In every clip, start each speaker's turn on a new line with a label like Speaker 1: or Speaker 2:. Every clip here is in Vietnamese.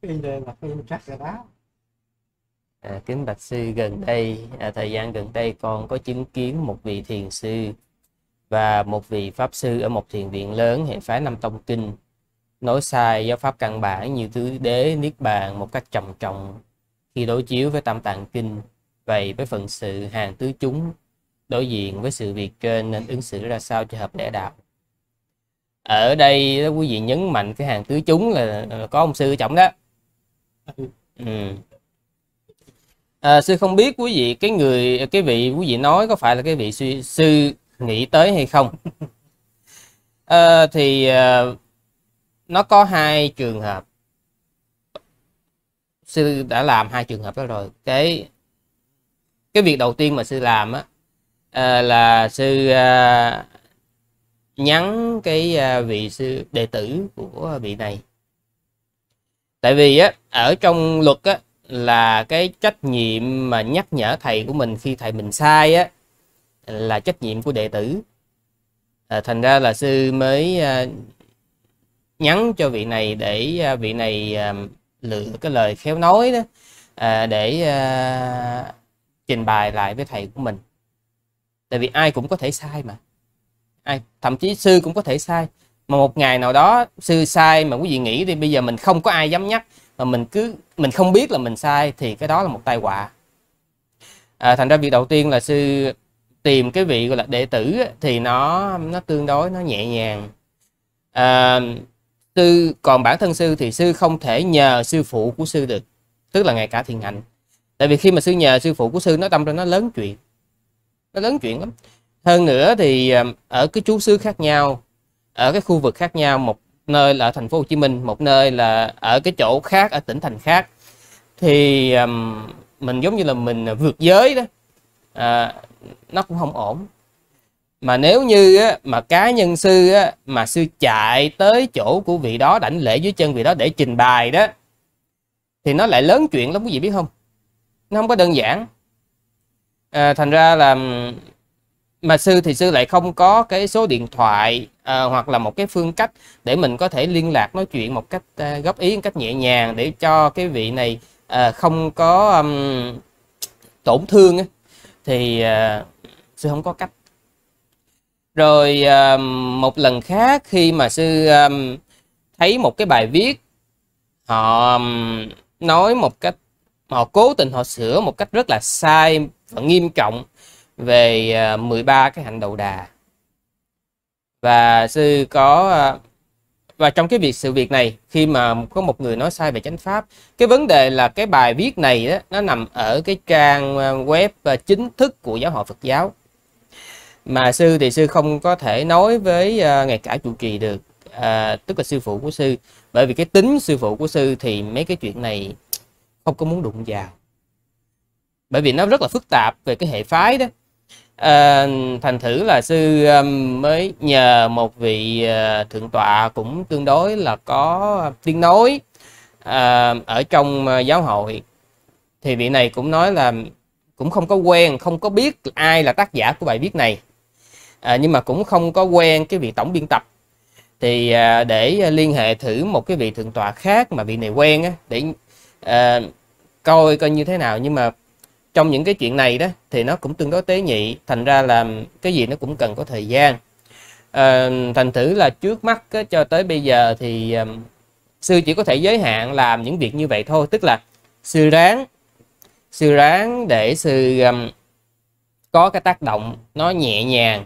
Speaker 1: in đèn là in chắc rồi đó
Speaker 2: À, kính bạch sư gần đây à, thời gian gần đây con có chứng kiến một vị thiền sư và một vị pháp sư ở một thiền viện lớn hệ phái năm tông kinh nói sai giáo pháp căn bản như tứ đế niết bàn một cách trầm trọng khi đối chiếu với tam tạng kinh vậy với phần sự hàng tứ chúng đối diện với sự việc trên nên ứng xử ra sao cho hợp lẽ đạo ở đây quý vị nhấn mạnh cái hàng tứ chúng là có ông sư trọng đó Ừ. à, sư không biết quý vị cái người cái vị quý vị nói có phải là cái vị sư, sư nghĩ tới hay không à, thì à, nó có hai trường hợp sư đã làm hai trường hợp đó rồi cái cái việc đầu tiên mà sư làm á à, là sư à, nhắn cái à, vị sư đệ tử của vị này tại vì á ở trong luật á là cái trách nhiệm mà nhắc nhở thầy của mình khi thầy mình sai á là trách nhiệm của đệ tử à, thành ra là sư mới à, nhắn cho vị này để à, vị này à, lựa cái lời khéo nói đó à, để à, trình bày lại với thầy của mình tại vì ai cũng có thể sai mà ai thậm chí sư cũng có thể sai mà một ngày nào đó sư sai mà quý vị nghĩ thì bây giờ mình không có ai dám nhắc mà mình cứ mình không biết là mình sai thì cái đó là một tai họa à, thành ra việc đầu tiên là sư tìm cái vị gọi là đệ tử thì nó nó tương đối nó nhẹ nhàng à, sư còn bản thân sư thì sư không thể nhờ sư phụ của sư được tức là ngày cả thiền hạnh tại vì khi mà sư nhờ sư phụ của sư nó tâm ra nó lớn chuyện nó lớn chuyện lắm hơn nữa thì à, ở cái chú sư khác nhau ở cái khu vực khác nhau một nơi là ở thành phố Hồ Chí Minh một nơi là ở cái chỗ khác ở tỉnh thành khác thì um, mình giống như là mình vượt giới đó à, nó cũng không ổn mà nếu như á, mà cá nhân sư á, mà sư chạy tới chỗ của vị đó đảnh lễ dưới chân vị đó để trình bày đó thì nó lại lớn chuyện lắm quý vị biết không nó không có đơn giản à, thành ra là mà sư thì sư lại không có cái số điện thoại à, hoặc là một cái phương cách để mình có thể liên lạc nói chuyện một cách à, góp ý một cách nhẹ nhàng để cho cái vị này à, không có um, tổn thương ấy. thì à, sư không có cách rồi à, một lần khác khi mà sư à, thấy một cái bài viết họ nói một cách họ cố tình họ sửa một cách rất là sai và nghiêm trọng về 13 à, cái hạnh đầu đà và sư có à, và trong cái việc sự việc này khi mà có một người nói sai về chánh pháp cái vấn đề là cái bài viết này đó, nó nằm ở cái trang à, web chính thức của giáo hội Phật giáo mà sư thì sư không có thể nói với uh, cả trụ trì được à, tức là sư phụ của sư bởi vì cái tính sư phụ của sư thì mấy cái chuyện này không có muốn đụng vào bởi vì nó rất là phức tạp về cái hệ phái đó à, thành thử là sư mới nhờ một vị ờ, thượng tọa cũng tương đối là có tiếng nói à, ở trong giáo hội thì vị này cũng nói là cũng không có quen không có biết ai là tác giả của bài viết này à, nhưng mà cũng không có quen cái vị tổng biên tập thì à, để liên hệ thử một cái vị thượng tọa khác mà vị này quen á, để à, coi coi như thế nào nhưng mà trong những cái chuyện này đó thì nó cũng tương đối tế nhị thành ra là cái gì nó cũng cần có thời gian à, thành thử là trước mắt cho tới bây giờ thì um, sư chỉ có thể giới hạn làm những việc như vậy thôi tức là sư ráng sư ráng để sư um, có cái tác động nó nhẹ nhàng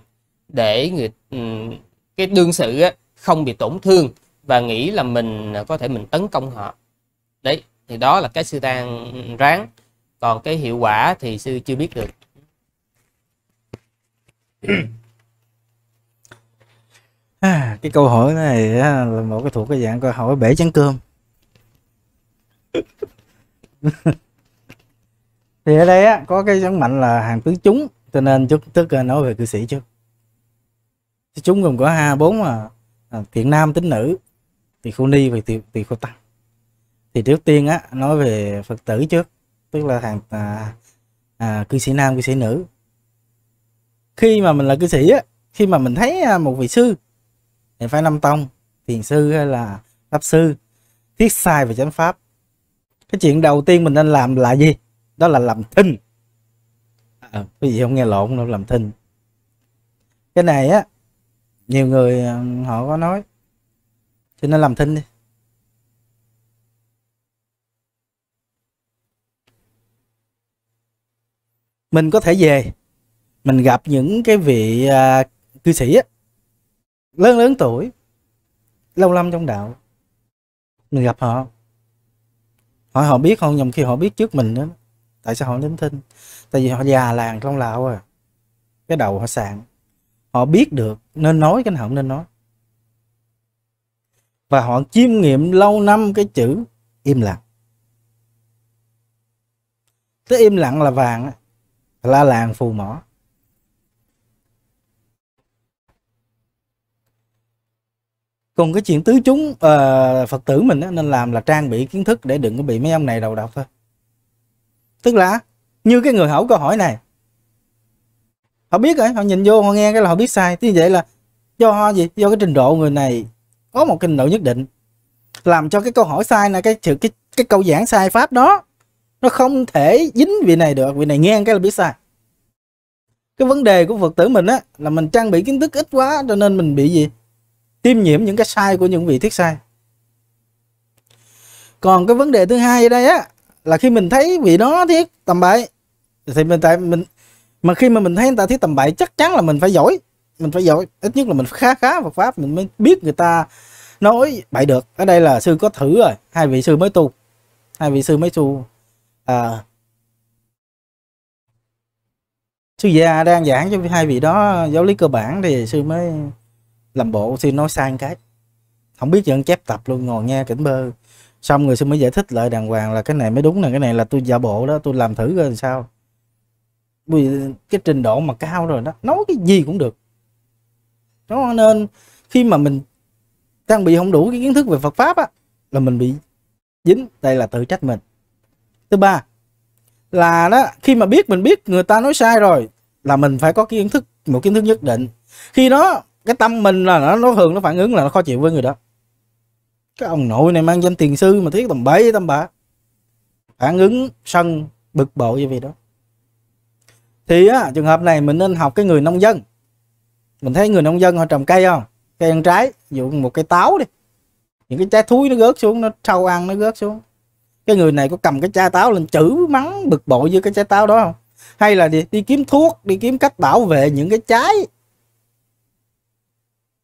Speaker 2: để người um, cái đương sự á, không bị tổn thương và nghĩ là mình có thể mình tấn công họ đấy thì đó là cái sư đang ráng còn cái hiệu quả thì sư chưa biết được
Speaker 1: à, cái câu hỏi này là một cái thuộc cái dạng câu hỏi bể chén cơm thì ở đây á, có cái nhấn mạnh là hàng tướng chúng cho nên chúng tức nói về cư sĩ chứ. chúng gồm có hai bốn mà à, thiện nam tính nữ thì khu ni và thì khu tăng thì trước tiên á nói về phật tử trước tức là thằng à, à, cư sĩ nam cư sĩ nữ khi mà mình là cư sĩ á khi mà mình thấy à, một vị sư thì phải năm tông thiền sư hay là pháp sư thiết sai về chánh pháp cái chuyện đầu tiên mình nên làm là gì đó là làm thinh à, cái gì không nghe lộn đâu làm thinh cái này á nhiều người à, họ có nói cho nên làm thinh đi mình có thể về mình gặp những cái vị à, cư sĩ á, lớn lớn tuổi lâu năm trong đạo mình gặp họ hỏi họ biết không nhầm khi họ biết trước mình đó tại sao họ đến thinh tại vì họ già làng trong lạo à cái đầu họ sạn họ biết được nên nói cái nào không nên nói và họ chiêm nghiệm lâu năm cái chữ im lặng cái im lặng là vàng lá làng phù mỏ còn cái chuyện tứ chúng uh, phật tử mình á, nên làm là trang bị kiến thức để đừng có bị mấy ông này đầu độc thôi tức là như cái người hỏi câu hỏi này họ biết rồi họ nhìn vô họ nghe cái là họ biết sai như vậy là do gì do cái trình độ người này có một trình độ nhất định làm cho cái câu hỏi sai là cái sự cái cái câu giảng sai pháp đó nó không thể dính vị này được vị này ngang cái là biết sai cái vấn đề của phật tử mình á là mình trang bị kiến thức ít quá cho nên mình bị gì tiêm nhiễm những cái sai của những vị thiết sai còn cái vấn đề thứ hai ở đây á là khi mình thấy vị đó thiết tầm bậy thì mình tại mình mà khi mà mình thấy người ta thiết tầm bậy chắc chắn là mình phải giỏi mình phải giỏi ít nhất là mình khá khá Phật pháp mình mới biết người ta nói bậy được ở đây là sư có thử rồi hai vị sư mới tu hai vị sư mới tu à, sư già đang giảng cho hai vị đó giáo lý cơ bản thì sư mới làm bộ sư nói sang cái không biết vẫn chép tập luôn ngồi nghe kỉnh bơ xong người sư mới giải thích lại đàng hoàng là cái này mới đúng nè cái này là tôi giả bộ đó tôi làm thử rồi sao vì cái trình độ mà cao rồi đó nói cái gì cũng được đó nên khi mà mình đang bị không đủ cái kiến thức về Phật pháp á là mình bị dính đây là tự trách mình thứ ba là đó khi mà biết mình biết người ta nói sai rồi là mình phải có kiến thức một kiến thức nhất định khi đó cái tâm mình là nó, nó thường nó phản ứng là nó khó chịu với người đó cái ông nội này mang danh tiền sư mà thiết tầm bậy tầm bạ phản ứng sân bực bội như vậy đó thì á, trường hợp này mình nên học cái người nông dân mình thấy người nông dân họ trồng cây không cây ăn trái dụ một cây táo đi những cái trái thúi nó gớt xuống nó sâu ăn nó gớt xuống cái người này có cầm cái chai táo lên chữ mắng bực bội với cái trái táo đó không hay là đi, đi kiếm thuốc đi kiếm cách bảo vệ những cái trái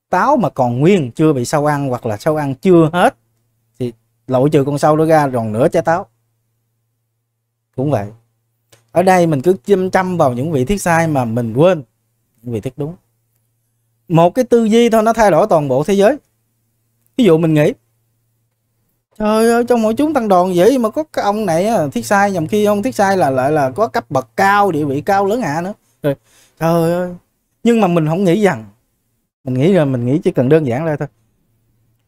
Speaker 1: táo mà còn nguyên chưa bị sâu ăn hoặc là sâu ăn chưa hết thì lội trừ con sâu đó ra còn nửa trái táo cũng vậy ở đây mình cứ chăm chăm vào những vị thiết sai mà mình quên vị thiết đúng một cái tư duy thôi nó thay đổi toàn bộ thế giới ví dụ mình nghĩ trời ơi trong mỗi chúng tăng đoàn dễ mà có cái ông này thiết sai nhầm khi ông thiết sai là lại là có cấp bậc cao địa vị cao lớn hạ nữa rồi ừ. trời ơi nhưng mà mình không nghĩ rằng mình nghĩ rồi mình nghĩ chỉ cần đơn giản ra thôi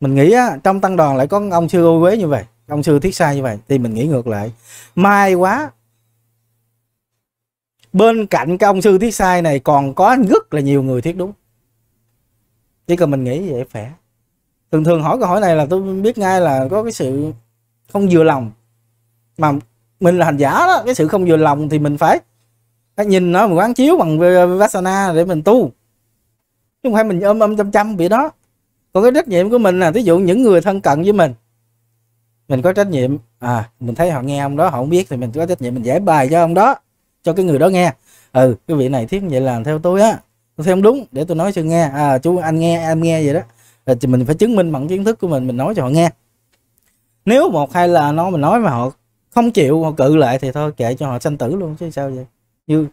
Speaker 1: mình nghĩ á, trong tăng đoàn lại có ông sư ô quế như vậy ông sư thiết sai như vậy thì mình nghĩ ngược lại may quá bên cạnh cái ông sư thiết sai này còn có rất là nhiều người thiết đúng chỉ cần mình nghĩ vậy khỏe thường thường hỏi câu hỏi này là tôi biết ngay là có cái sự không vừa lòng mà mình là hành giả đó cái sự không vừa lòng thì mình phải, phải nhìn nó mà quán chiếu bằng vipassana để mình tu chứ không phải mình ôm ôm chăm chăm bị đó còn cái trách nhiệm của mình là ví dụ những người thân cận với mình mình có trách nhiệm à mình thấy họ nghe ông đó họ không biết thì mình có trách nhiệm mình giải bài cho ông đó cho cái người đó nghe ừ cái vị này thiết vậy làm theo tôi á tôi thấy không đúng để tôi nói cho nghe à chú anh nghe em nghe vậy đó thì mình phải chứng minh bằng kiến thức của mình mình nói cho họ nghe nếu một hay là nó mình nói mà họ không chịu họ cự lại thì thôi kệ cho họ sanh tử luôn chứ sao vậy như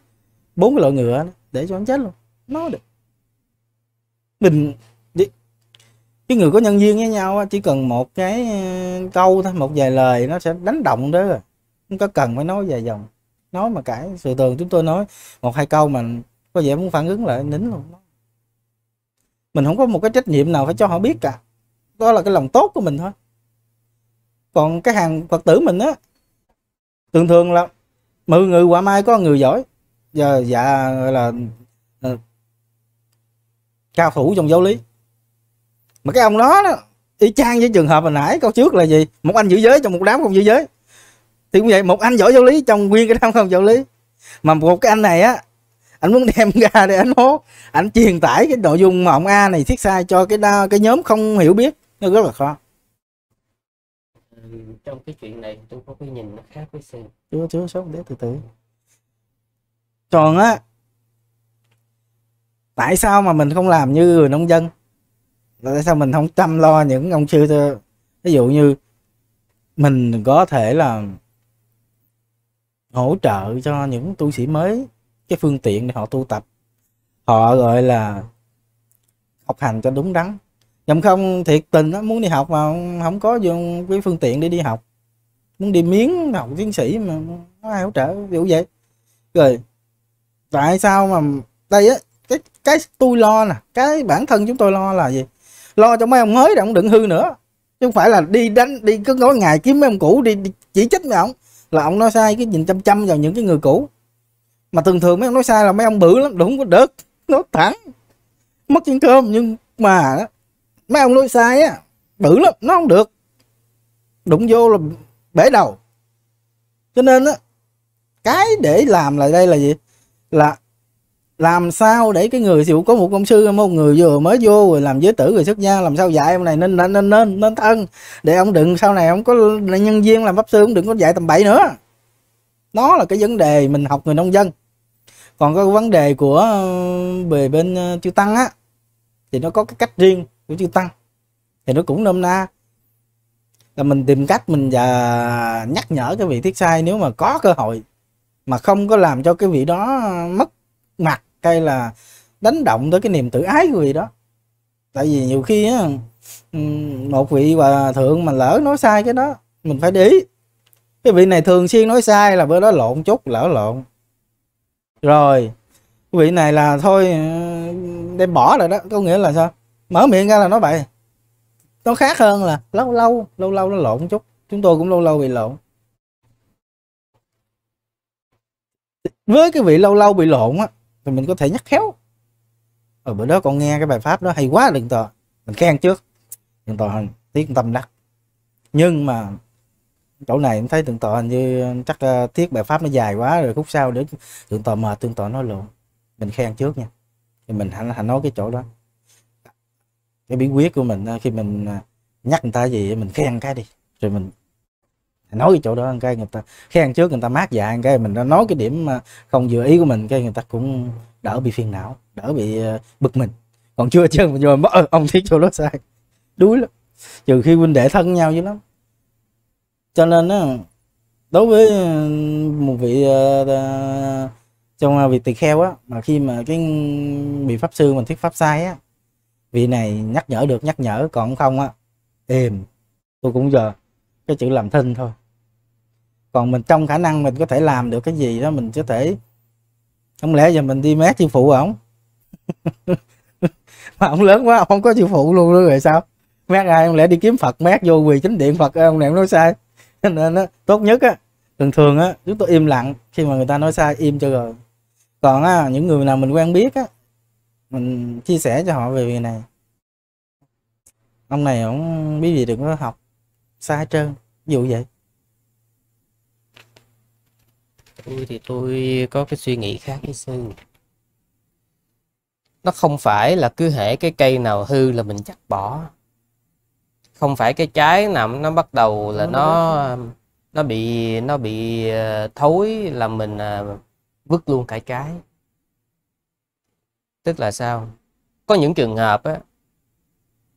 Speaker 1: bốn cái loại ngựa đó, để cho nó chết luôn nó được mình cái người có nhân duyên với nhau chỉ cần một cái ờ, câu thôi một vài lời nó sẽ đánh động đó rồi không có cần phải nói dài dòng nói mà cãi sự thường chúng tôi nói một hai câu mà có vẻ muốn phản ứng lại nín luôn mình không có một cái trách nhiệm nào phải cho họ biết cả đó là cái lòng tốt của mình thôi còn cái hàng phật tử mình á thường thường là mười người quả mai có người giỏi giờ dạ gọi là uh, cao thủ trong giáo lý mà cái ông đó, đó y chang với trường hợp hồi nãy câu trước là gì một anh giữ giới trong một đám không giữ giới thì cũng vậy một anh giỏi giáo lý trong nguyên cái đám không giáo lý mà một cái anh này á anh muốn đem ra để anh hốt anh truyền tải cái nội dung mà ông a này thiết sai cho cái đa, cái nhóm không hiểu biết nó rất là khó
Speaker 2: ừ, trong cái chuyện này tôi có cái nhìn nó khác với sen
Speaker 1: chưa chưa sống để từ từ tròn á tại sao mà mình không làm như người nông dân tại sao mình không chăm lo những ông sư ví dụ như mình có thể là hỗ trợ cho những tu sĩ mới cái phương tiện để họ tu tập họ gọi là học hành cho đúng đắn nhầm không thiệt tình nó muốn đi học mà không có dùng cái phương tiện để đi học muốn đi miếng học tiến sĩ mà nó ai hỗ trợ kiểu vậy rồi tại sao mà đây á cái cái tôi lo nè cái bản thân chúng tôi lo là gì lo cho mấy ông mới để ông đừng hư nữa chứ không phải là đi đánh đi cứ nói ngày kiếm mấy ông cũ đi, đi chỉ trích mấy ông là ông nói sai cái nhìn chăm chăm vào những cái người cũ mà thường thường mấy ông nói sai là mấy ông bự lắm đúng có đớt nó thẳng mất chân cơm nhưng mà mấy ông nói sai á bự lắm nó không được đụng vô là bể đầu cho nên á cái để làm là đây là gì là làm sao để cái người dù có một công sư một người vừa mới vô rồi làm giới tử rồi xuất gia làm sao dạy ông này nên nên nên nên, nên thân để ông đừng sau này ông có nhân viên làm pháp sư ông đừng có dạy tầm bậy nữa nó là cái vấn đề mình học người nông dân còn cái vấn đề của về ờ, bên ờ, chư tăng á thì nó có cái cách riêng của chư tăng thì nó cũng nôm na là mình tìm cách mình và nhắc nhở cái vị thiết sai nếu mà có cơ hội mà không có làm cho cái vị đó mất mặt hay là đánh động tới cái niềm tự ái của vị đó tại vì nhiều khi á một vị hòa thượng mà lỡ nói sai cái đó mình phải để ý cái vị này thường xuyên nói sai là bữa đó lộn chút lỡ lộn rồi vị này là thôi để bỏ rồi đó có nghĩa là sao mở miệng ra là nó vậy nó khác hơn là lâu lâu lâu lâu nó lộn chút chúng tôi cũng lâu lâu bị lộn với cái vị lâu lâu bị lộn á thì mình có thể nhắc khéo ở ờ, bữa đó con nghe cái bài pháp đó hay quá đừng tờ mình khen trước đừng tờ tiếc tâm đắc nhưng mà chỗ này em thấy tượng tọa hình như chắc uh, ờ, tiết bài pháp nó dài quá rồi khúc sau để tượng tọa mệt tượng tọa nói luôn mình khen trước nha thì mình hãy, hãy nói cái chỗ đó cái bí quyết của mình ờ, khi mình ờ, nhắc người ta gì mình khen cái đi rồi mình nói cái chỗ đó cái người ta khen trước người ta mát dạ cái mình đã nói cái điểm mà không vừa ý của mình cái người ta cũng đỡ bị phiền não đỡ bị bực mình còn chưa chân rồi ông thiết chỗ đó sai đuối lắm trừ khi huynh đệ thân nhau với lắm cho nên á đối với một vị uh, trong ờ, vị tỳ kheo á mà khi mà cái vị pháp sư mình thuyết pháp sai á vị này nhắc nhở được nhắc nhở còn không á êm tôi cũng giờ cái chữ làm thinh thôi còn mình trong khả năng mình có thể làm được cái gì đó mình có thể không lẽ giờ mình đi mét chịu phụ ổng mà ông lớn quá ông không có chịu phụ luôn nữa rồi sao mét ai không lẽ đi kiếm phật mét vô quỳ chính điện phật ông này nói sai nên á, tốt nhất á thường thường á chúng tôi im lặng khi mà người ta nói sai im cho rồi còn á, những người nào mình quen biết á mình chia sẻ cho họ về việc này ông này ông biết gì đừng có học sai trơn ví dụ vậy
Speaker 2: tôi thì tôi có cái suy nghĩ khác với sư nó không phải là cứ hễ cái cây nào hư là mình chặt bỏ không phải cái trái nào nó bắt đầu là nó nó bị nó bị ờ, thối là mình ờ, vứt luôn cả trái tức là sao có những trường hợp á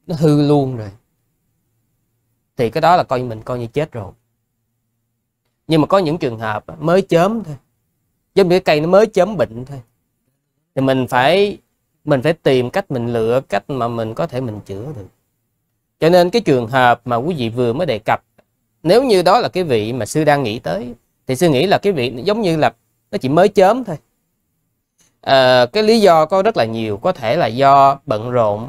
Speaker 2: nó hư luôn rồi thì cái đó là coi mình coi như chết rồi nhưng mà có những trường hợp mới chớm thôi giống như cái cây nó mới chớm bệnh thôi thì mình phải mình phải tìm cách mình lựa cách mà mình có thể mình chữa được cho nên cái trường hợp mà quý vị vừa mới đề cập, nếu như đó là cái vị mà sư đang nghĩ tới, thì sư nghĩ là cái vị giống như là nó chỉ mới chớm thôi. À, cái lý do có rất là nhiều, có thể là do bận rộn,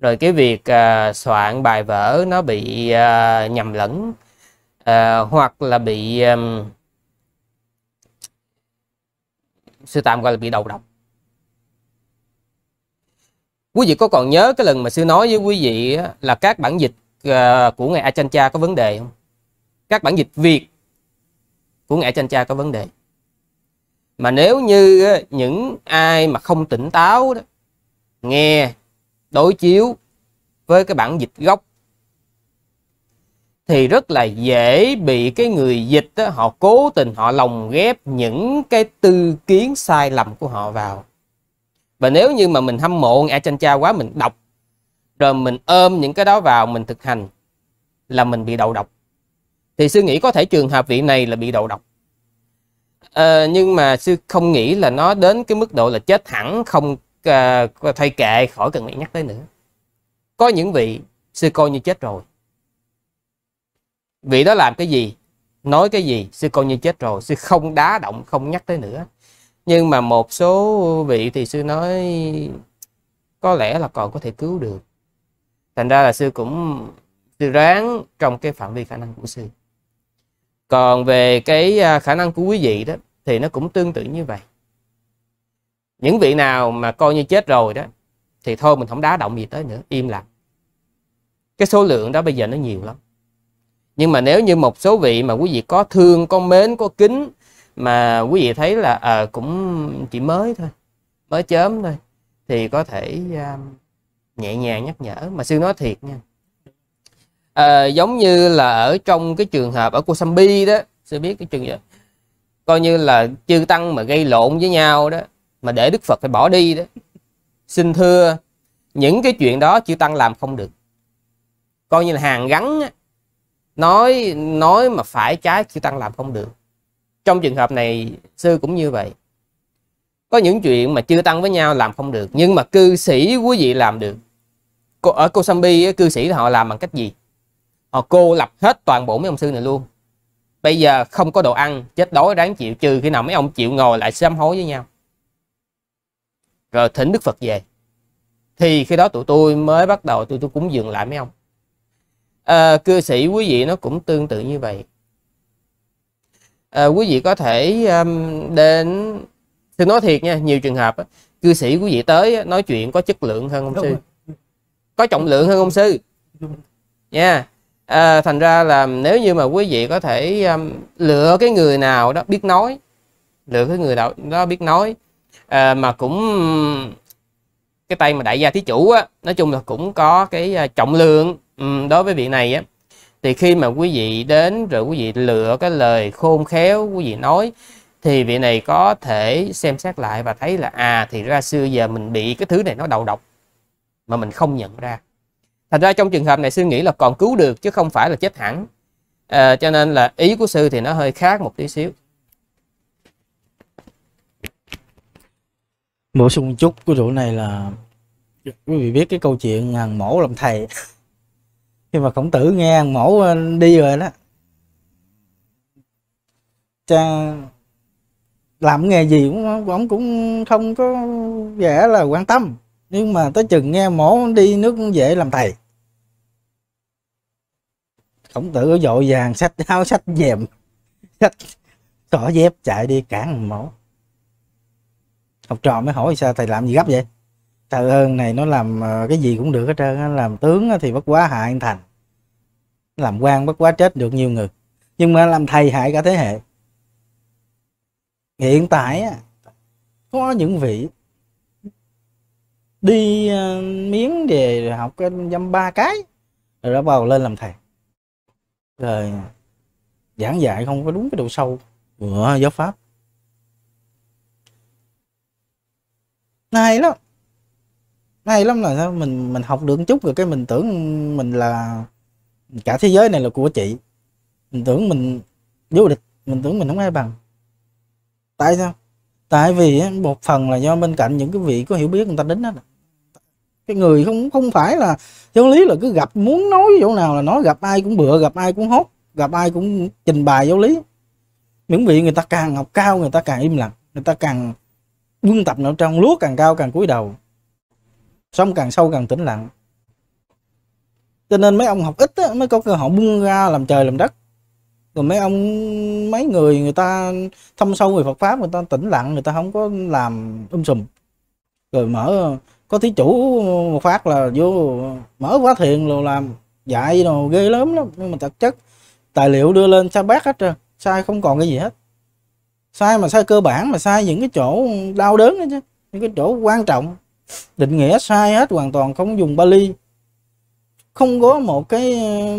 Speaker 2: rồi cái việc à, soạn bài vở nó bị à, nhầm lẫn, à, hoặc là bị... À, sư tạm gọi là bị đầu độc Quý vị có còn nhớ cái lần mà sư nói với quý vị là các bản dịch ờ, của ngài Achan Cha có vấn đề không? Các bản dịch Việt của ngài Achan Cha có vấn đề. Mà nếu như những ai mà không tỉnh táo đó, nghe đối chiếu với cái bản dịch gốc thì rất là dễ bị cái người dịch đó, họ cố tình họ lồng ghép những cái tư kiến sai lầm của họ vào và nếu như mà mình hâm mộ ngã chanh e cha quá mình đọc rồi mình ôm những cái đó vào mình thực hành là mình bị đầu độc thì sư nghĩ có thể trường hợp vị này là bị đầu độc à, nhưng mà sư không nghĩ là nó đến cái mức độ là chết hẳn không à, ờ, thay kệ khỏi cần phải nhắc tới nữa có những vị sư coi như chết rồi vị đó làm cái gì nói cái gì sư coi như chết rồi sư không đá động không nhắc tới nữa nhưng mà một số vị thì sư nói có lẽ là còn có thể cứu được thành ra là sư cũng sư ráng trong cái phạm vi khả năng của sư còn về cái à, khả năng của quý vị đó thì nó cũng tương tự như vậy những vị nào mà coi như chết rồi đó thì thôi mình không đá động gì tới nữa im lặng cái số lượng đó bây giờ nó nhiều lắm nhưng mà nếu như một số vị mà quý vị có thương có mến có kính mà quý vị thấy là à, cũng chỉ mới thôi mới chớm thôi thì có thể à, nhẹ nhàng nhắc nhở mà sư nói thiệt nha à, giống như là ở trong cái trường hợp ở Kosambi đó sư biết cái trường hợp coi như là chư tăng mà gây lộn với nhau đó mà để Đức Phật phải bỏ đi đó xin thưa những cái chuyện đó chư tăng làm không được coi như là hàng gắn nói nói mà phải trái chư tăng làm không được trong trường hợp này sư cũng như vậy có những chuyện mà chưa tăng với nhau làm không được nhưng mà cư sĩ quý vị làm được cô, ở Kosambi cư sĩ họ làm bằng cách gì họ cô lập hết toàn bộ mấy ông sư này luôn bây giờ không có đồ ăn chết đói đáng chịu trừ khi nào mấy ông chịu ngồi lại sám hối với nhau rồi thỉnh đức phật về thì khi đó tụi tôi mới bắt đầu tôi tôi cúng dường lại mấy ông à, cư sĩ quý vị nó cũng tương tự như vậy à, quý vị có thể um, đến xin nói thiệt nha nhiều trường hợp cư sĩ quý vị tới nói chuyện có chất lượng hơn ông sư có trọng lượng hơn ông sư nha yeah. Ờ, à, thành ra là nếu như mà quý vị có thể um, lựa cái người nào đó biết nói lựa cái người nào đó biết nói à, mà cũng cái tay mà đại gia thí chủ á nói chung là cũng có cái trọng lượng um, đối với vị này á thì khi mà quý vị đến rồi quý vị lựa cái lời khôn khéo quý vị nói thì vị này có thể xem xét lại và thấy là à thì ra xưa giờ mình bị cái thứ này nó đầu độc mà mình không nhận ra thành ra trong trường hợp này sư nghĩ là còn cứu được chứ không phải là chết hẳn à, cho nên là ý của sư thì nó hơi khác một tí xíu
Speaker 1: bổ sung chút của rượu này là quý vị biết cái câu chuyện ngàn mổ làm thầy khi mà khổng tử nghe mẫu ờ, đi rồi đó cha làm nghề gì cũng ông cũng không có vẻ là quan tâm nhưng mà tới chừng nghe mổ đi nước cũng dễ làm thầy khổng tử vội vàng sách áo sách dèm sách xỏ dép chạy đi cản mổ học trò mới hỏi sao thầy làm gì gấp vậy trời ơn này nó làm ờ, cái gì cũng được hết trơn làm tướng thì bất quá hại anh thành làm quan bất quá chết được nhiều người nhưng mà làm thầy hại cả thế hệ hiện tại có những vị đi ờ, miếng về học cái dăm ba cái rồi đã bầu lên làm thầy rồi giảng dạy không có đúng cái độ sâu của giáo pháp này lắm hay lắm là sao mình mình học được chút rồi cái mình tưởng mình là cả thế giới này là của chị mình tưởng mình vô địch mình tưởng mình không ai bằng tại sao tại vì một phần là do bên cạnh những cái vị có hiểu biết người ta đến đó cái người không không phải là giáo lý là cứ gặp muốn nói chỗ nào là nói gặp ai cũng bựa gặp ai cũng hốt gặp ai cũng trình bày giáo lý những vị người ta càng học cao người ta càng im lặng người ta càng quân tập nào trong lúa càng cao càng cúi đầu xong càng sâu càng tĩnh lặng cho nên mấy ông học ít á, mới có cơ hội bung ra làm trời làm đất rồi mấy ông mấy người người ta thâm sâu người Phật pháp người ta tĩnh lặng người ta không có làm um sùm rồi mở có thí chủ một phát là vô mở quá thiền rồi làm dạy đồ ghê lớn lắm nhưng mà thực chất tài liệu đưa lên sai bác hết trơn sai không còn cái gì hết sai mà sai cơ bản mà sai những cái chỗ đau đớn đó chứ những cái chỗ quan trọng định nghĩa sai hết hoàn toàn không dùng Bali không có một cái ờ,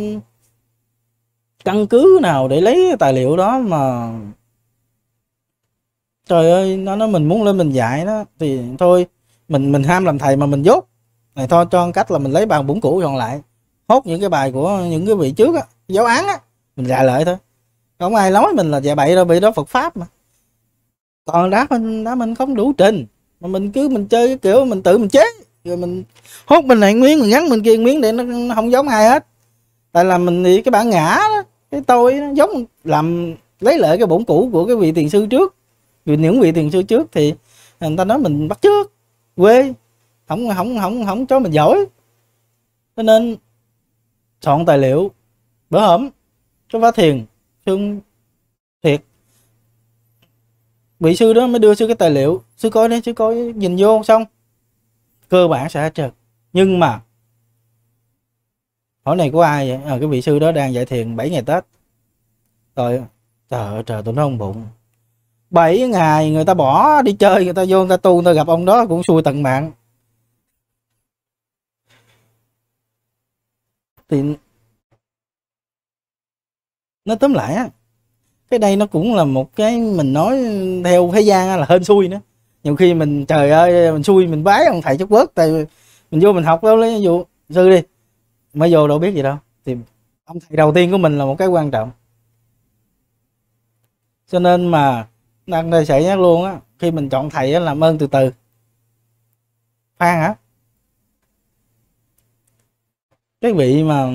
Speaker 1: căn cứ nào để lấy cái tài liệu đó mà trời ơi nó nói mình muốn lên mình dạy đó thì thôi mình mình ham làm thầy mà mình dốt này thôi cho cách là mình lấy bàn bụng cũ còn lại hốt những cái bài của những cái vị trước á giáo án á mình dạy lại thôi không ai nói mình là dạy bậy đâu bị đó Phật pháp mà còn đá mình đá mình không đủ trình mà mình cứ mình chơi cái kiểu mình tự mình chế rồi mình hút mình này miếng mình ngắn mình kia miếng để nó, nó không giống ai hết tại là mình thì cái bản ngã đó, cái tôi nó giống làm lấy lại cái bổn cũ của cái vị tiền sư trước vì những vị tiền sư trước thì người ta nói mình bắt trước quê không không không không cho mình giỏi cho nên soạn tài liệu bữa hổm cho vá thiền thương thiệt vị sư đó mới đưa sư cái tài liệu sư coi đi sư coi nhìn vô xong cơ bản sẽ trượt nhưng mà hỏi này của ai vậy à, cái vị sư đó đang dạy thiền 7 ngày tết rồi trời ơi trời tôi nó không bụng 7 ngày người ta bỏ đi chơi người ta vô người ta tu người ta gặp ông đó cũng xui tận mạng thì nó tóm lại á cái đây nó cũng là một cái mình nói theo thế gian là hên xui nữa nhiều khi mình trời ơi mình xui mình bái ông thầy chút quốc tại mình vô mình học đâu lấy dụ sư đi mới vô đâu biết gì đâu thì ông thầy đầu tiên của mình là một cái quan trọng cho nên mà đang đây sẽ nhắc luôn á khi mình chọn thầy á làm ơn từ từ phan hả cái vị mà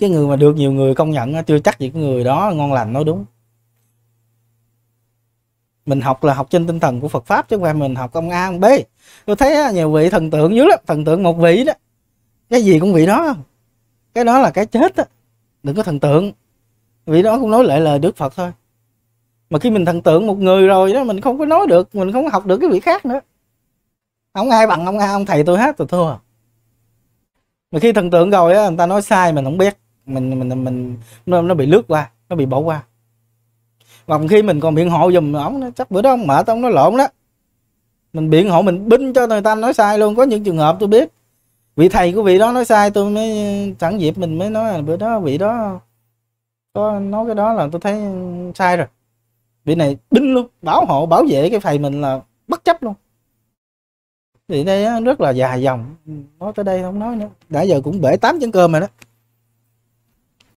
Speaker 1: cái người mà được nhiều người công nhận chưa chắc gì cái người đó ngon lành nói đúng mình học là học trên tinh thần của Phật pháp chứ không phải mình học công an. ông B tôi thấy nhiều vị thần tượng dữ lắm thần tượng một vị đó cái gì cũng vị đó cái đó là cái chết đó. đừng có thần tượng vị đó cũng nói lại lời Đức Phật thôi mà khi mình thần tượng một người rồi đó mình không có nói được mình không học được cái vị khác nữa không ai bằng ông A ông thầy tôi hết tôi thua mà khi thần tượng rồi á người ta nói sai mình không biết mình mình mình nó, nó bị lướt qua nó bị bỏ qua còn khi mình còn biện hộ dùm ổng chắc bữa đó ông mệt ông nó lộn đó mình biện hộ mình binh cho người ta nói sai luôn có những trường hợp tôi biết vị thầy của vị đó nói sai tôi mới sẵn dịp mình mới nói là bữa đó vị đó có nói cái đó là tôi thấy sai rồi vị này binh luôn bảo hộ bảo vệ cái thầy mình là bất chấp luôn thì đây rất là dài dòng nói tới đây không nói nữa đã giờ cũng bể tám chén cơm rồi đó